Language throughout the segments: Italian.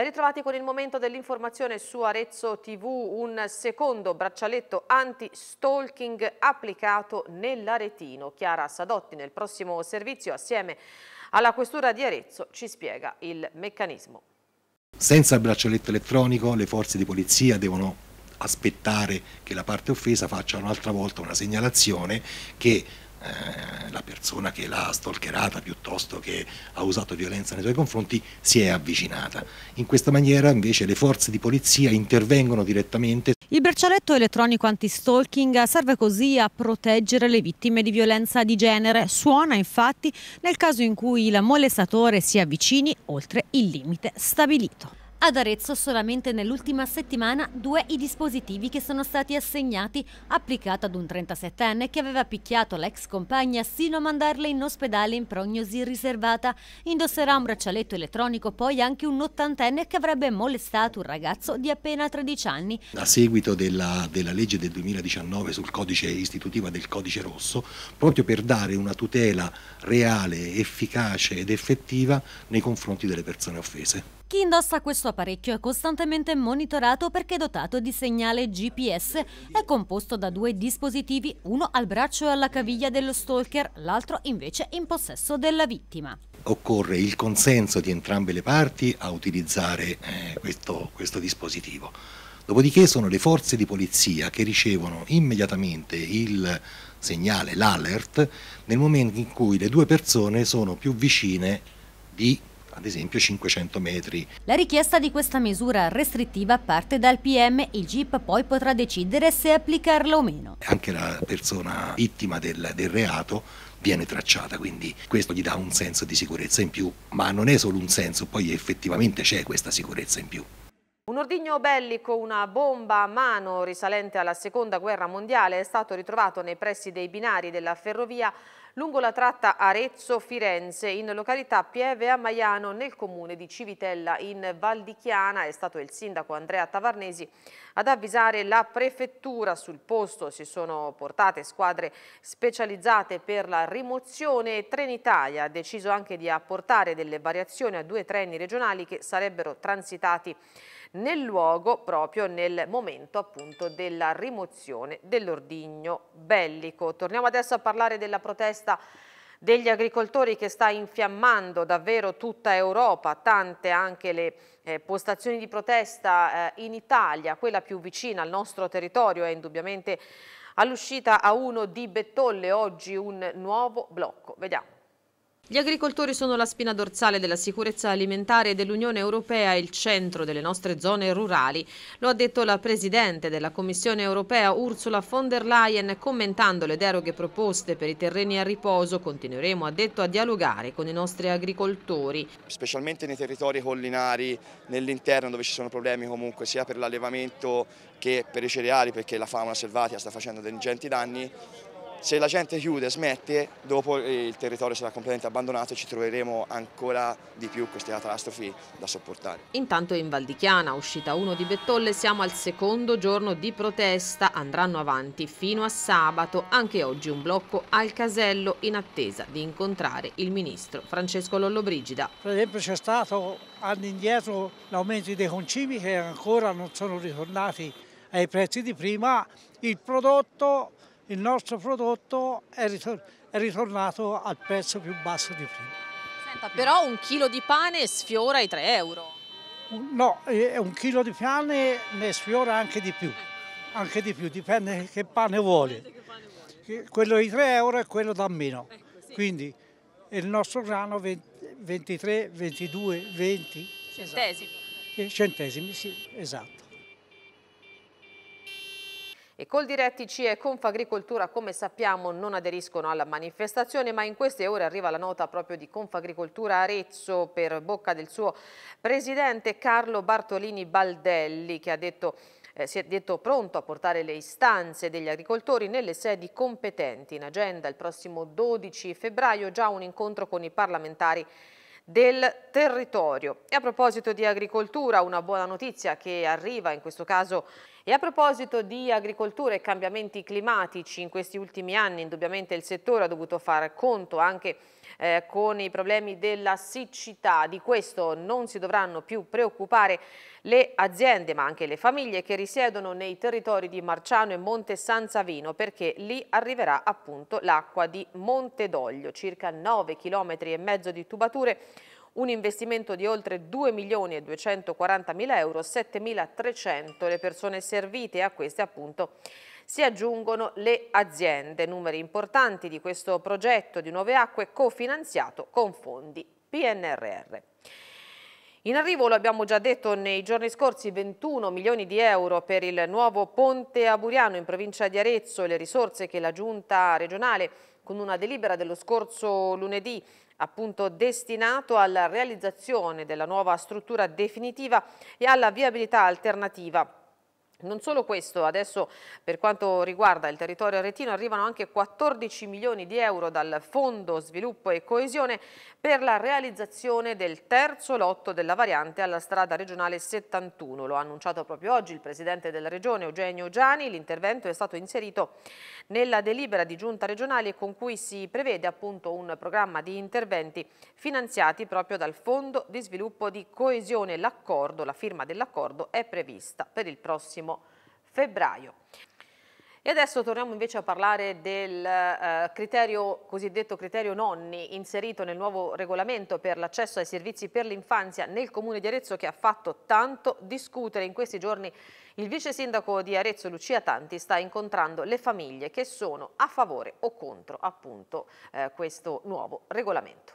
Ben ritrovati con il momento dell'informazione su Arezzo TV, un secondo braccialetto anti-stalking applicato nell'Aretino. Chiara Sadotti nel prossimo servizio assieme alla Questura di Arezzo ci spiega il meccanismo. Senza il braccialetto elettronico le forze di polizia devono aspettare che la parte offesa faccia un'altra volta una segnalazione che eh, la persona che l'ha stalkerata piuttosto che ha usato violenza nei suoi confronti si è avvicinata. In questa maniera invece le forze di polizia intervengono direttamente. Il braccialetto elettronico anti-stalking serve così a proteggere le vittime di violenza di genere. Suona infatti nel caso in cui il molestatore si avvicini oltre il limite stabilito. Ad Arezzo solamente nell'ultima settimana due i dispositivi che sono stati assegnati, applicati ad un 37enne che aveva picchiato l'ex compagna sino a mandarla in ospedale in prognosi riservata. Indosserà un braccialetto elettronico poi anche un 80enne che avrebbe molestato un ragazzo di appena 13 anni. A seguito della, della legge del 2019 sul codice istitutivo del codice rosso, proprio per dare una tutela reale, efficace ed effettiva nei confronti delle persone offese. Chi indossa questo apparecchio è costantemente monitorato perché è dotato di segnale GPS. È composto da due dispositivi, uno al braccio e alla caviglia dello stalker, l'altro invece in possesso della vittima. Occorre il consenso di entrambe le parti a utilizzare eh, questo, questo dispositivo. Dopodiché sono le forze di polizia che ricevono immediatamente il segnale, l'alert, nel momento in cui le due persone sono più vicine di ad esempio 500 metri. La richiesta di questa misura restrittiva parte dal PM, il GIP poi potrà decidere se applicarla o meno. Anche la persona vittima del, del reato viene tracciata, quindi questo gli dà un senso di sicurezza in più, ma non è solo un senso, poi effettivamente c'è questa sicurezza in più. Un ordigno bellico, una bomba a mano risalente alla seconda guerra mondiale è stato ritrovato nei pressi dei binari della ferrovia lungo la tratta Arezzo-Firenze in località Pieve a Maiano nel comune di Civitella in Val di Chiana. È stato il sindaco Andrea Tavarnesi ad avvisare la prefettura sul posto. Si sono portate squadre specializzate per la rimozione. Trenitalia ha deciso anche di apportare delle variazioni a due treni regionali che sarebbero transitati nel luogo proprio nel momento appunto della rimozione dell'ordigno bellico. Torniamo adesso a parlare della protesta degli agricoltori che sta infiammando davvero tutta Europa, tante anche le eh, postazioni di protesta eh, in Italia, quella più vicina al nostro territorio è indubbiamente all'uscita a uno di Bettolle, oggi un nuovo blocco. Vediamo. Gli agricoltori sono la spina dorsale della sicurezza alimentare dell'Unione Europea e il centro delle nostre zone rurali. Lo ha detto la Presidente della Commissione Europea Ursula von der Leyen commentando le deroghe proposte per i terreni a riposo. Continueremo, ha detto, a dialogare con i nostri agricoltori. Specialmente nei territori collinari, nell'interno dove ci sono problemi comunque sia per l'allevamento che per i cereali perché la fauna selvatica sta facendo ingenti danni se la gente chiude, e smette, dopo eh, il territorio sarà completamente abbandonato e ci troveremo ancora di più queste catastrofi da sopportare. Intanto in Val di Chiana, uscita 1 di Bettolle, siamo al secondo giorno di protesta, andranno avanti fino a sabato, anche oggi un blocco al casello in attesa di incontrare il ministro Francesco Lollobrigida. Per esempio c'è stato anni indietro l'aumento dei concimi che ancora non sono ritornati ai prezzi di prima, il prodotto il nostro prodotto è, ritor è ritornato al prezzo più basso di prima. Senta, però un chilo di pane sfiora i 3 euro. No, eh, un chilo di pane ne sfiora anche di più, anche di più, dipende che pane vuole. Quello di 3 euro è quello da meno. Ecco, Quindi il nostro grano 23, 22, 20 centesimi. Esatto. Eh, centesimi, sì, esatto. E col diretti CE e Confagricoltura, come sappiamo, non aderiscono alla manifestazione, ma in queste ore arriva la nota proprio di Confagricoltura Arezzo per bocca del suo presidente Carlo Bartolini Baldelli, che ha detto eh, si è detto pronto a portare le istanze degli agricoltori nelle sedi competenti. In agenda il prossimo 12 febbraio già un incontro con i parlamentari del territorio. E a proposito di agricoltura, una buona notizia che arriva in questo caso e a proposito di agricoltura e cambiamenti climatici, in questi ultimi anni indubbiamente il settore ha dovuto far conto anche di eh, con i problemi della siccità. Di questo non si dovranno più preoccupare le aziende ma anche le famiglie che risiedono nei territori di Marciano e Monte San Savino perché lì arriverà appunto l'acqua di Monte d'Oglio, circa 9 km e mezzo di tubature un investimento di oltre 2 milioni e 240 mila euro, 7 300 le persone servite a queste appunto si aggiungono le aziende, numeri importanti di questo progetto di Nuove Acque cofinanziato con fondi PNRR. In arrivo, lo abbiamo già detto nei giorni scorsi, 21 milioni di euro per il nuovo ponte Aburiano in provincia di Arezzo e le risorse che la giunta regionale con una delibera dello scorso lunedì appunto destinato alla realizzazione della nuova struttura definitiva e alla viabilità alternativa non solo questo, adesso per quanto riguarda il territorio aretino arrivano anche 14 milioni di euro dal Fondo Sviluppo e Coesione per la realizzazione del terzo lotto della variante alla strada regionale 71. Lo ha annunciato proprio oggi il presidente della regione Eugenio Giani. L'intervento è stato inserito nella delibera di giunta regionale con cui si prevede appunto un programma di interventi finanziati proprio dal Fondo di Sviluppo di Coesione. L'accordo, la firma dell'accordo è prevista per il prossimo febbraio. E adesso torniamo invece a parlare del eh, criterio, cosiddetto criterio nonni inserito nel nuovo regolamento per l'accesso ai servizi per l'infanzia nel comune di Arezzo che ha fatto tanto discutere in questi giorni. Il vice sindaco di Arezzo Lucia Tanti sta incontrando le famiglie che sono a favore o contro appunto eh, questo nuovo regolamento.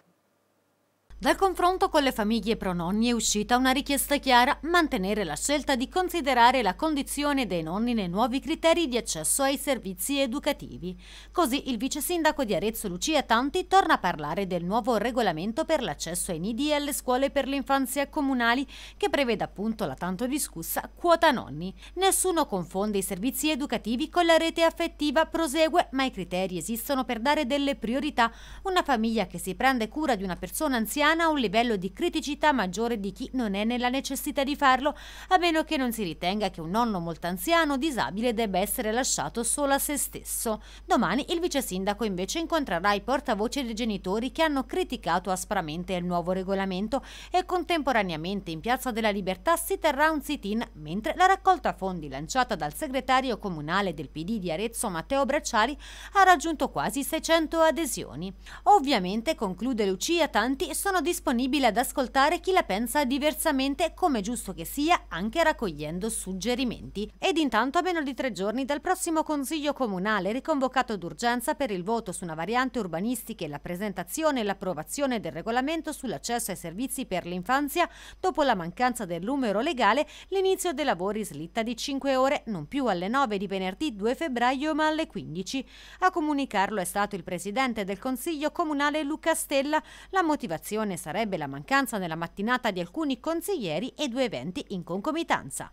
Dal confronto con le famiglie prononni è uscita una richiesta chiara, mantenere la scelta di considerare la condizione dei nonni nei nuovi criteri di accesso ai servizi educativi. Così il vice sindaco di Arezzo Lucia Tanti torna a parlare del nuovo regolamento per l'accesso ai nidi e alle scuole per l'infanzia comunali che prevede appunto la tanto discussa quota nonni. Nessuno confonde i servizi educativi con la rete affettiva, prosegue, ma i criteri esistono per dare delle priorità. Una famiglia che si prende cura di una persona anziana umana un livello di criticità maggiore di chi non è nella necessità di farlo, a meno che non si ritenga che un nonno molto anziano, o disabile, debba essere lasciato solo a se stesso. Domani il vice sindaco invece incontrerà i portavoce dei genitori che hanno criticato aspramente il nuovo regolamento e contemporaneamente in Piazza della Libertà si terrà un sit-in, mentre la raccolta fondi lanciata dal segretario comunale del PD di Arezzo Matteo Bracciari ha raggiunto quasi 600 adesioni. Ovviamente, conclude Lucia, tanti sono sono disponibile ad ascoltare chi la pensa diversamente, come giusto che sia, anche raccogliendo suggerimenti. Ed intanto a meno di tre giorni dal prossimo Consiglio Comunale, riconvocato d'urgenza per il voto su una variante urbanistica e la presentazione e l'approvazione del regolamento sull'accesso ai servizi per l'infanzia, dopo la mancanza del numero legale, l'inizio dei lavori slitta di 5 ore, non più alle 9 di venerdì 2 febbraio ma alle 15. A comunicarlo è stato il presidente del Consiglio Comunale Luca Stella. La motivazione ragione sarebbe la mancanza nella mattinata di alcuni consiglieri e due eventi in concomitanza.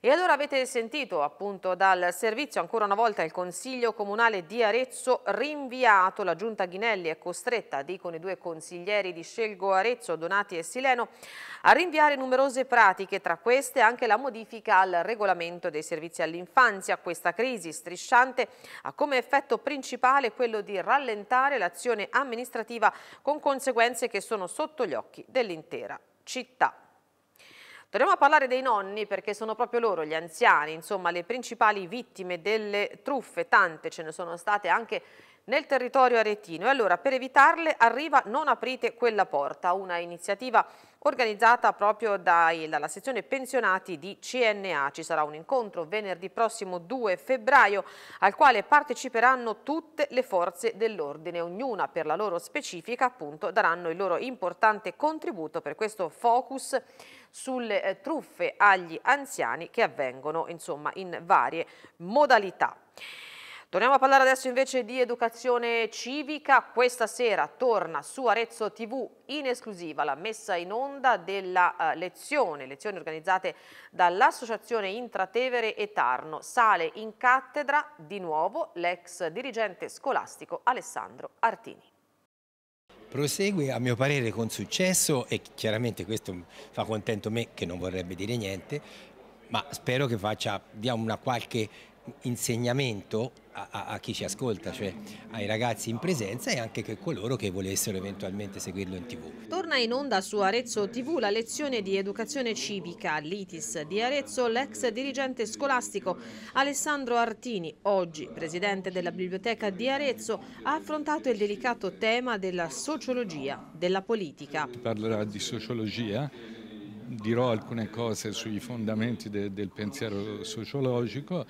E allora avete sentito appunto dal servizio ancora una volta il Consiglio Comunale di Arezzo rinviato, la Giunta Ghinelli è costretta, dicono i due consiglieri di Scelgo Arezzo, Donati e Sileno, a rinviare numerose pratiche, tra queste anche la modifica al regolamento dei servizi all'infanzia. Questa crisi strisciante ha come effetto principale quello di rallentare l'azione amministrativa con conseguenze che sono sotto gli occhi dell'intera città. Torniamo a parlare dei nonni perché sono proprio loro, gli anziani, insomma le principali vittime delle truffe, tante ce ne sono state anche nel territorio aretino e allora per evitarle arriva Non aprite quella porta, una iniziativa organizzata proprio dai, dalla sezione pensionati di CNA. Ci sarà un incontro venerdì prossimo 2 febbraio al quale parteciperanno tutte le forze dell'ordine, ognuna per la loro specifica appunto daranno il loro importante contributo per questo focus sulle eh, truffe agli anziani che avvengono insomma in varie modalità. Torniamo a parlare adesso invece di educazione civica. Questa sera torna su Arezzo TV in esclusiva la messa in onda della uh, lezione, lezioni organizzate dall'Associazione Intratevere e Tarno. Sale in cattedra di nuovo l'ex dirigente scolastico Alessandro Artini prosegue a mio parere con successo e chiaramente questo fa contento me che non vorrebbe dire niente ma spero che faccia, dia una qualche insegnamento a, a, chi ci ascolta, cioè ai ragazzi in presenza e anche a coloro che volessero eventualmente seguirlo in tv. Torna in onda su Arezzo TV la lezione di educazione civica l'ITIS di Arezzo l'ex dirigente scolastico Alessandro Artini, oggi presidente della biblioteca di Arezzo, ha affrontato il delicato tema della sociologia, della politica. Parlerà di sociologia, dirò alcune cose sui fondamenti de, del pensiero sociologico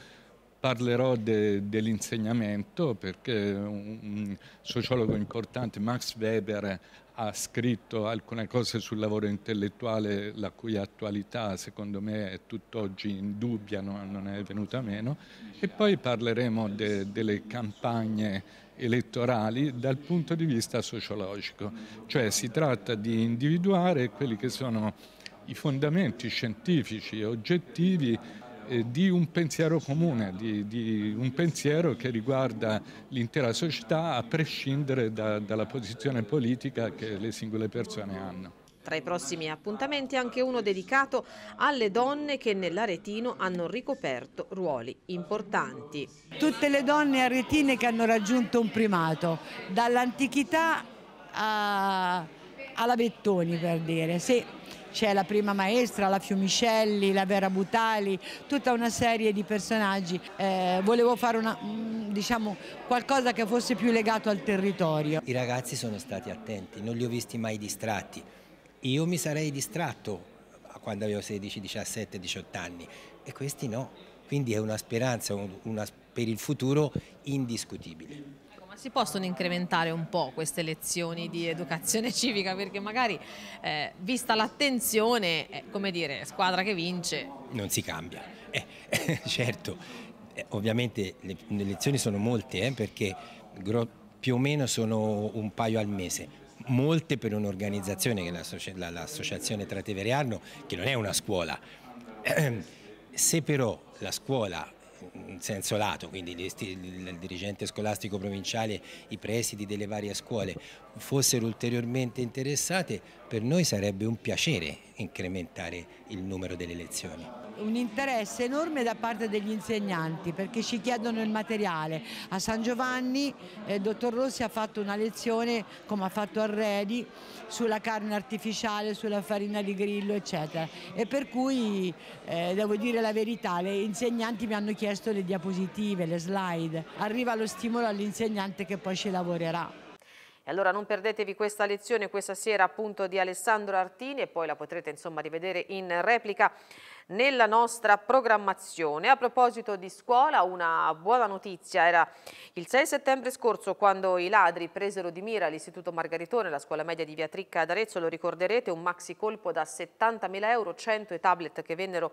parlerò de, dell'insegnamento perché un, un, sociologo importante, Max Weber, ha scritto alcune cose sul lavoro intellettuale la cui attualità secondo me è tutt'oggi indubbia, no, non è venuta meno, e poi parleremo de, delle campagne elettorali dal punto di vista sociologico, cioè si tratta di individuare quelli che sono i fondamenti scientifici e oggettivi di un pensiero comune, di, di un pensiero che riguarda l'intera società a prescindere da, dalla posizione politica che le singole persone hanno. Tra i prossimi appuntamenti anche uno dedicato alle donne che nell'Aretino hanno ricoperto ruoli importanti. Tutte le donne aretine che hanno raggiunto un primato, dall'antichità alla Bettoni per dire, sì c'è la prima maestra, la Fiumicelli, la Vera Butali, tutta una serie di personaggi. Eh, volevo fare una, mm, diciamo, qualcosa che fosse più legato al territorio. I ragazzi sono stati attenti, non li ho visti mai distratti. Io mi sarei distratto quando avevo 16, 17, 18 anni e questi no. Quindi è una speranza una, per il futuro indiscutibile. Si possono incrementare un po' queste lezioni di educazione civica perché magari eh, vista l'attenzione, eh, come dire, squadra che vince... Non si cambia, eh, certo, eh, ovviamente le, le, lezioni sono molte eh, perché più o meno sono un paio al mese, molte per un'organizzazione che è l'associazione Trateveriano che non è una scuola. Se però la scuola in senso lato, quindi il dirigente scolastico provinciale, i presidi delle varie scuole fossero ulteriormente interessate per noi sarebbe un piacere incrementare il numero delle lezioni. Un interesse enorme da parte degli insegnanti perché ci chiedono il materiale. A San Giovanni eh, il dottor Rossi ha fatto una lezione, come ha fatto a Redi, sulla carne artificiale, sulla farina di grillo, eccetera. E per cui, eh, devo dire la verità, gli insegnanti mi hanno chiesto le diapositive, le slide. Arriva lo stimolo all'insegnante che poi ci lavorerà. E allora non perdetevi questa lezione questa sera appunto di Alessandro Artini e poi la potrete insomma rivedere in replica nella nostra programmazione. A proposito di scuola, una buona notizia era il 6 settembre scorso quando i ladri presero di mira l'Istituto Margaritone, la scuola media di Via Tricca ad Arezzo, lo ricorderete, un maxi colpo da 70.000 euro, 100 e tablet che vennero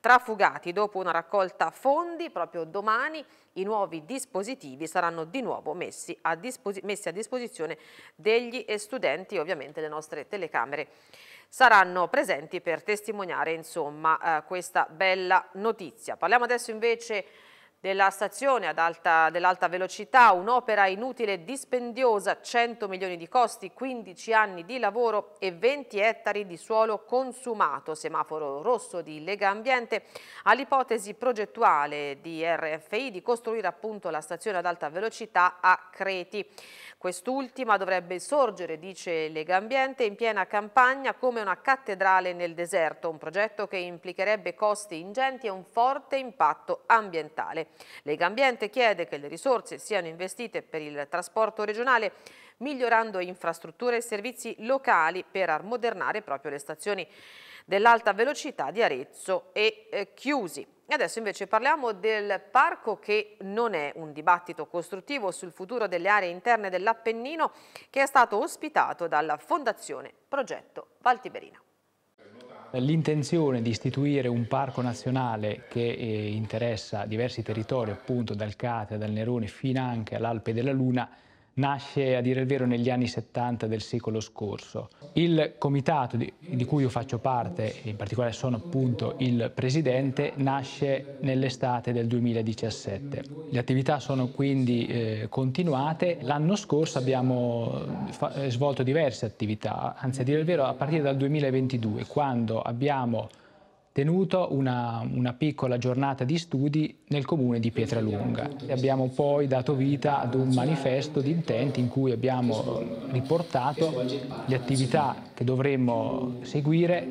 trafugati dopo una raccolta fondi. Proprio domani i nuovi dispositivi saranno di nuovo messi a, messi a disposizione degli studenti, ovviamente le nostre telecamere saranno presenti per testimoniare insomma, eh, questa bella notizia. Parliamo adesso invece della stazione ad dell'alta velocità, un'opera inutile e dispendiosa, 100 milioni di costi, 15 anni di lavoro e 20 ettari di suolo consumato, semaforo rosso di Lega Ambiente, all'ipotesi progettuale di RFI di costruire appunto la stazione ad alta velocità a Creti. Quest'ultima dovrebbe sorgere, dice Lega Ambiente, in piena campagna come una cattedrale nel deserto, un progetto che implicherebbe costi ingenti e un forte impatto ambientale. Lega Ambiente chiede che le risorse siano investite per il trasporto regionale migliorando infrastrutture e servizi locali per ammodernare proprio le stazioni dell'alta velocità di Arezzo e eh, Chiusi. Adesso invece parliamo del parco che non è un dibattito costruttivo sul futuro delle aree interne dell'Appennino che è stato ospitato dalla Fondazione Progetto Valtiberina l'intenzione di istituire un parco nazionale che eh, interessa diversi territori, appunto dal Cate, dal Nerone, fino anche all'Alpe della Luna, nasce a dire il vero negli anni 70 del secolo scorso. Il comitato di, di cui io faccio parte, in particolare sono appunto il presidente, nasce nell'estate del 2017. Le attività sono quindi eh, continuate. L'anno scorso abbiamo eh, eh, svolto diverse attività, anzi a dire il vero a partire dal 2022, quando abbiamo tenuto una, una, piccola giornata di studi nel comune di Pietralunga. Abbiamo poi dato vita ad un manifesto di intenti in cui abbiamo riportato le attività che dovremmo seguire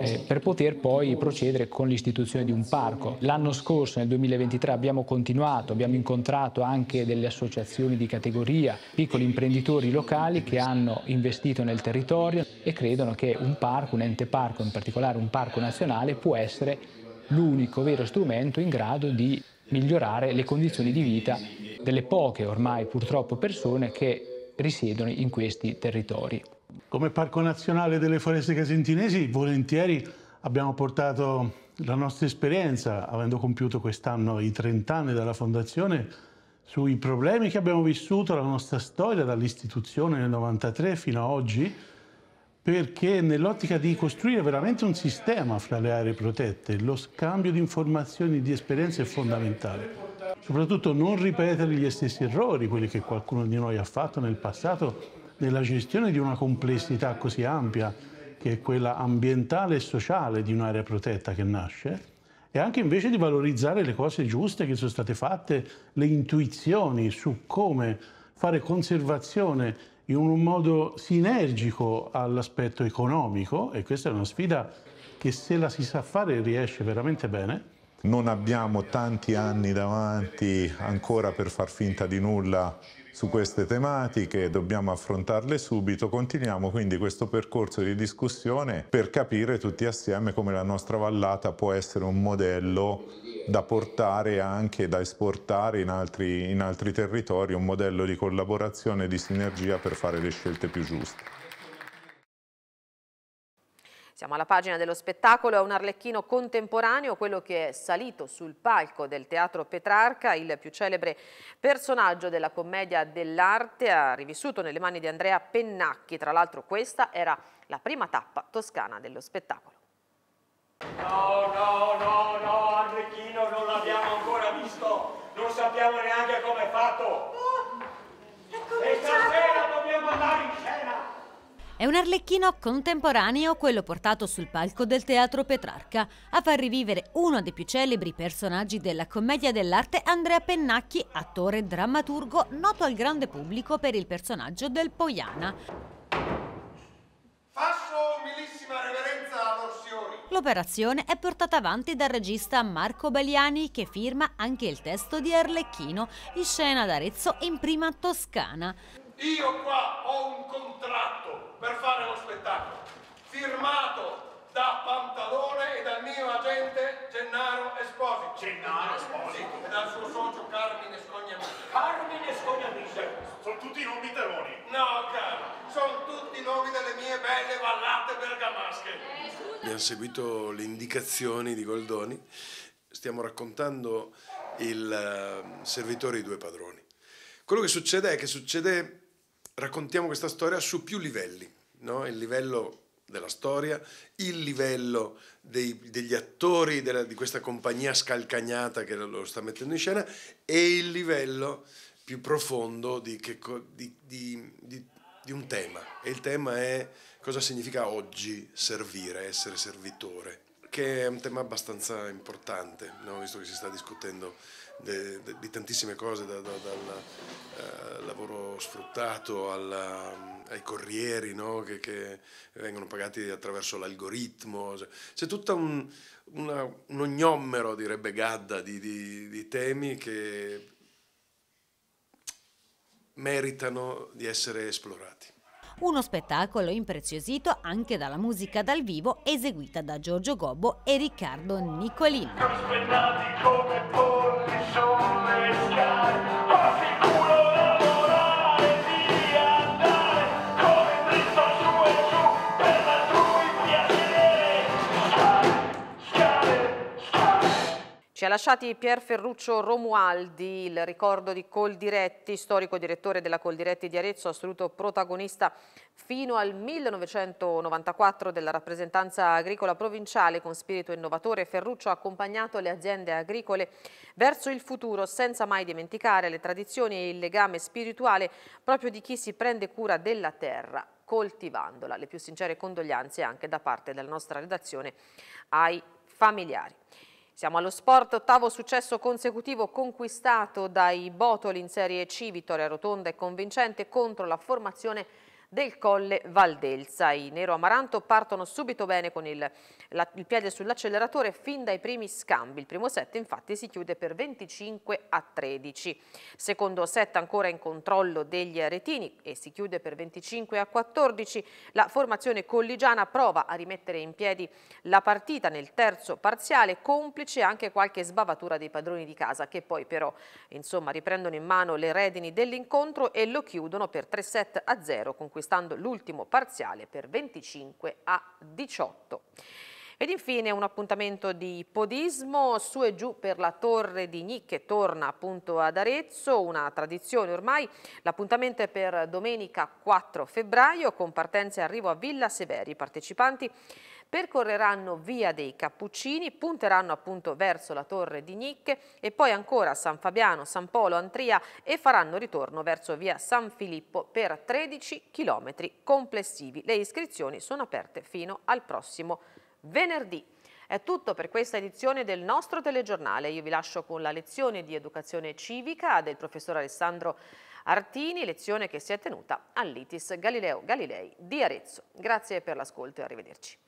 eh, per poter poi procedere con l'istituzione di un parco. L'anno scorso, nel 2023, abbiamo continuato, abbiamo incontrato anche delle associazioni di categoria, piccoli imprenditori locali che hanno investito nel territorio e credono che un parco, un ente parco, in particolare un parco nazionale, può essere l'unico vero strumento in grado di migliorare le condizioni di vita delle poche ormai purtroppo persone che risiedono in questi territori. Come Parco Nazionale delle Foreste Casentinesi volentieri abbiamo portato la nostra esperienza, avendo compiuto quest'anno i 30 anni dalla fondazione, sui problemi che abbiamo vissuto, la nostra storia dall'istituzione nel 1993 fino ad oggi, perché nell'ottica di costruire veramente un sistema fra le aree protette, lo scambio di informazioni e di esperienze è fondamentale. Soprattutto non ripetere gli stessi errori, quelli che qualcuno di noi ha fatto nel passato, nella gestione di una complessità così ampia che è quella ambientale e sociale di un'area protetta che nasce, e anche invece di valorizzare le cose giuste che sono state fatte, le intuizioni su come fare conservazione in un modo sinergico all'aspetto economico, e questa è una sfida che se la si sa fare riesce veramente bene. Non abbiamo tanti anni davanti ancora per far finta di nulla su queste tematiche, dobbiamo affrontarle subito, continuiamo quindi questo percorso di discussione per capire tutti assieme come la nostra vallata può essere un modello da portare anche, da esportare in altri, in altri territori, un modello di collaborazione e di sinergia per fare le scelte più giuste. Siamo alla pagina dello spettacolo, è un arlecchino contemporaneo, quello che è salito sul palco del Teatro Petrarca, il più celebre personaggio della commedia dell'arte, ha rivissuto nelle mani di Andrea Pennacchi, tra l'altro questa era la prima tappa toscana dello spettacolo. No, no, no, no, Arlecchino non l'abbiamo ancora visto, non sappiamo neanche come è fatto. Oh, è cominciato! È un arlecchino contemporaneo quello portato sul palco del teatro Petrarca a far rivivere uno dei più celebri personaggi della commedia dell'arte Andrea Pennacchi, attore e drammaturgo noto al grande pubblico per il personaggio del Poiana. Faccio umilissima reverenza a all'Orsioni. L'operazione è portata avanti dal regista Marco Baliani che firma anche il testo di Arlecchino in scena ad Arezzo in prima Toscana. Io qua ho un contratto per fare lo spettacolo, firmato da Pantalone e dal mio agente Gennaro Esposito. Gennaro Esposito? Sì, e dal suo socio Carmine Scognamiso. Carmine Scognamiso? Sono tutti nomi teroni. No, caro, sono tutti nomi delle mie belle ballate bergamasche. Abbiamo seguito le indicazioni di Goldoni, stiamo raccontando il eh, servitore i due padroni. Quello che succede è che succede raccontiamo questa storia su più livelli, no? il livello della storia, il livello dei, degli attori della, di questa compagnia scalcagnata che lo sta mettendo in scena e il livello più profondo di, che, di, di, di un tema. E il tema è cosa significa oggi servire, essere servitore, che è un tema abbastanza importante, no? visto che si sta discutendo di tantissime cose, da, da, dal eh, lavoro sfruttato alla, mm, ai corrieri no? che, che, vengono pagati attraverso l'algoritmo. C'è tutto un, un, ognommero, direbbe Gadda, di, di, di temi che meritano di essere esplorati. Uno spettacolo impreziosito anche dalla musica dal vivo eseguita da Giorgio Gobbo e Riccardo Nicolin. Ci ha lasciati Pier Ferruccio Romualdi, il ricordo di Coldiretti, storico direttore della Coldiretti di Arezzo, assoluto protagonista fino al 1994 della rappresentanza agricola provinciale con spirito innovatore. Ferruccio ha accompagnato le aziende agricole verso il futuro senza mai dimenticare le tradizioni e il legame spirituale proprio di chi si prende cura della terra coltivandola. Le più sincere condoglianze anche da parte della nostra redazione ai familiari. Siamo allo sport, ottavo successo consecutivo conquistato dai Botoli in Serie C, vittoria rotonda e convincente contro la formazione del Colle Valdelsa. I Nero Amaranto partono subito bene con il la, il piede sull'acceleratore fin dai primi scambi. Il primo set infatti si chiude per 25 a 13. Secondo set ancora in controllo degli retini e si chiude per 25 a 14. La formazione colligiana prova a rimettere in piedi la partita nel terzo parziale, complice anche qualche sbavatura dei padroni di casa che poi però insomma, riprendono in mano le redini dell'incontro e lo chiudono per 3 set a 0 conquistando l'ultimo parziale per 25 a 18. Ed infine un appuntamento di podismo su e giù per la Torre di Gni che torna appunto ad Arezzo, una tradizione ormai. L'appuntamento è per domenica 4 febbraio con partenza e arrivo a Villa Severi. I partecipanti percorreranno via dei Cappuccini, punteranno appunto verso la Torre di Nicche e poi ancora San Fabiano, San Polo, Antria e faranno ritorno verso via San Filippo per 13 km complessivi. Le iscrizioni sono aperte fino al prossimo venerdì. È tutto per questa edizione del nostro telegiornale. Io vi lascio con la lezione di educazione civica del professor Alessandro Artini, lezione che si è tenuta all'ITIS Galileo Galilei di Arezzo. Grazie per l'ascolto e arrivederci.